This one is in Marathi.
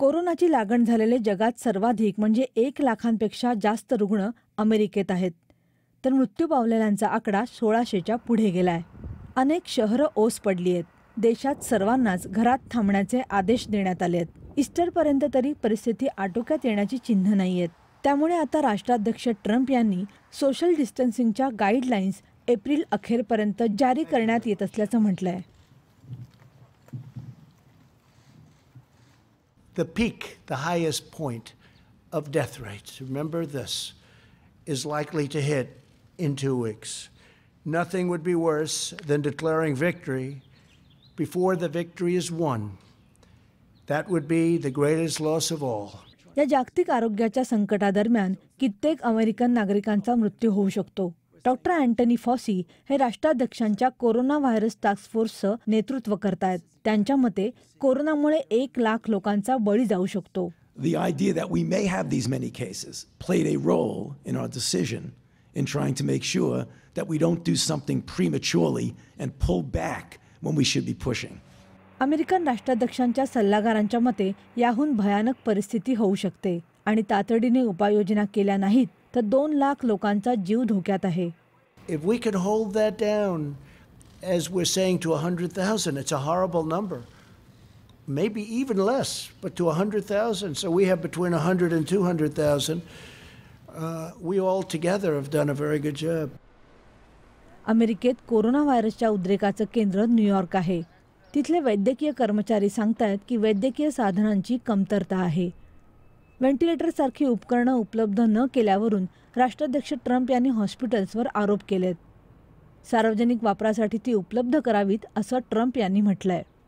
कोरोनाची लागण झालेले जगात सर्वाधिक म्हणजे एक लाखांपेक्षा जास्त रुग्ण अमेरिकेत आहेत तर मृत्यू पावलेल्यांचा आकडा सोळाशेच्या पुढे गेलाय अनेक शहरं ओस पडली आहेत देशात सर्वांनाच घरात थांबण्याचे आदेश देण्यात आले आहेत ईस्टरपर्यंत तरी परिस्थिती आटोक्यात येण्याची चिन्ह नाही आहेत त्यामुळे आता राष्ट्राध्यक्ष ट्रम्प यांनी सोशल डिस्टन्सिंगच्या गाईडलाईन्स एप्रिल अखेरपर्यंत जारी करण्यात येत असल्याचं म्हटलं आहे the peak, the highest point of death rates, remember this, is likely to hit in two weeks. Nothing would be worse than declaring victory before the victory is won. That would be the greatest loss of all. या जागतिक आरोग्याच्या संकटादरम्यान कित्येक अमेरिकन नागरिकांचा मृत्यू होऊ शकतो डॉक्टर अँटनी फॉसी हे राष्ट्राध्यक्षांच्या कोरोना व्हायरस टास्क फोर्सचं नेतृत्व करत आहेत त्यांच्या मते कोरोनामुळे एक लाख लोकांचा बळी जाऊ शकतो The idea that we may have these many cases played a role in our decision in trying to make sure that we don't do something prematurely and pull back when we should be pushing. American राष्ट्राध्यक्षांच्या सल्लागारांच्या मते याहून भयानक परिस्थिती होऊ शकते आणि तातडीने उपाययोजना केल्या नाहीत तर दोन लाख लोकांचा जीव धोक्यात आहे If we could hold that down, as we're saying to 100,000, it's a horrible number. Maybe even less, but to 100,000. So we have between 100 and 200,000. Uh, we all together have done a very good job. अमेरिकेत कोरोना व्हायरसच्या उद्रेकाचं केंद्र न्यूयॉर्क आहे तिथले वैद्यकीय कर्मचारी सांगतायत की वैद्यकीय साधनांची कमतरता आहे व्हेंटिलेटरसारखी उपकरणं उपलब्ध न केल्यावरून राष्ट्राध्यक्ष ट्रम्प यांनी हॉस्पिटल्सवर आरोप केलेत सार्वजनिक वापरासाठी ती उपलब्ध करावीत असं ट्रम्प यांनी म्हटलं आहे